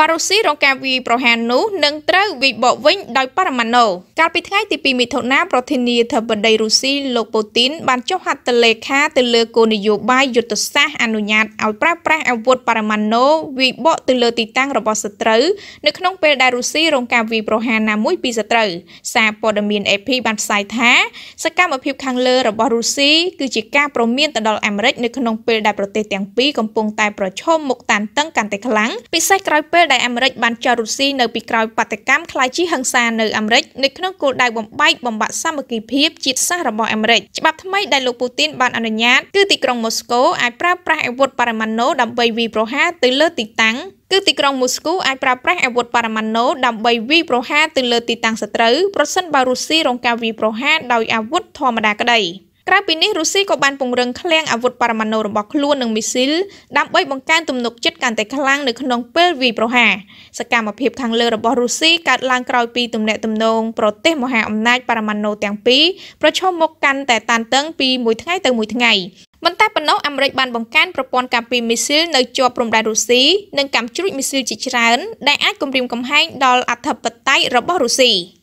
បារុស៊ីរងការវាយប្រហារនោះនឹងត្រូវវាយបកវិញដោយប៉ារ៉ាម៉ាណូកាលពីថ្ងៃទី2មិថុនាប្រធានាធិបតីរុស្ស៊ីលោកពូទីនបានចុះហត្ថលេខាទៅលើគោលនយោបាយយុទ្ធសាស្ត្រអនុញ្ញាតឲ្យប្រើប្រាស់អាវុធប៉ារ៉ាម៉ាណូវាយបកទៅលើទីតាំងរបស់សត្រូវនៅក្នុងពេលដែលរុស្ស៊ីរងការវាយប្រហារណាមួយពីសត្រូវសារព័ត៌មាន AP បានផ្សាយថាសកម្មភាពខាងលើរបស់រុស្ស៊ីគឺជាការប្រមានទៅដល់អាមេរិកនៅក្នុងពេលដែលប្រទេសទាំងពីរកំពុងតែប្រឈមមុខតានតឹងកាន់តែខ្លាំងពិសេសក្រោយពេលដែលអាមេរិកបានចោទរុស្ស៊ីនៅពីក្រោយបាតកម្មខ្លាយជាហិង្សានៅអាមេរិកនៅក្នុងគោលដៅបំបែកបំបាក់សាមគ្គីភាពជាតិសាសន៍របស់អាមេរិកច្បាប់ថ្មីដែលលោកពូទីនបានអនុញ្ញាតគឺទីក្រុងម៉ូស្គូអាចប្រើប្រាស់អាវុធបរិមាណូដើម្បីវាយប្រហារទៅលើ ទីតាំងគឺទីក្រុងមូស្គូអាចប្រើប្រាស់អាវុធបរិមាណូដើម្បីវាយប្រហារទៅលើទីតាំងសត្រូវប្រសិនបើរុស្ស៊ីរងការវាយប្រហារដោយអាវុធធម្មតាក្តី។ក្រៅពីនេះរុស្ស៊ីក៏បានពង្រឹងឃ្លាំងអាវុធបរមាណូរបស់ខ្លួននិងមីស៊ីលដើម្បីបង្កើនទំនុកចិត្តកាន់តែខ្លាំងនៅក្នុងពេលវាយប្រហារសកម្មភាពខាងលើរបស់រុស្ស៊ីកើតឡើងក្រោយពីទំនាក់ទំនងប្រទេសមហាអំណាចបរមាណូទាំងពីរប្រឈមមុខកាន់តែតានតឹងពីមួយថ្ងៃទៅមួយថ្ងៃមិនតែប៉ុណ្ណោះអាមេរិកបានបង្កើនប្រព័ន្ធការពារមីស៊ីលនៅជាប់ព្រំដែនរុស្ស៊ីនិងកម្មជ្រួចមីស៊ីលជាច្រើនដែលអាចគំរាមកំហែងដល់អធិបតេយ្យរបស់រុស្ស៊ី។